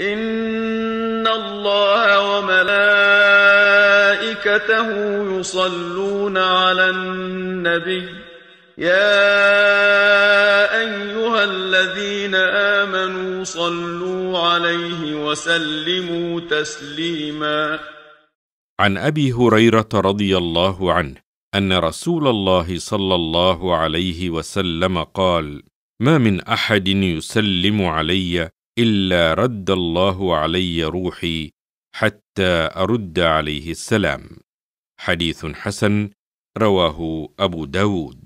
إن الله وملائكته يصلون على النبي يا أيها الذين آمنوا صلوا عليه وسلموا تسليما عن أبي هريرة رضي الله عنه أن رسول الله صلى الله عليه وسلم قال ما من أحد يسلم عليّ إلا رد الله علي روحي حتى أرد عليه السلام حديث حسن رواه أبو داود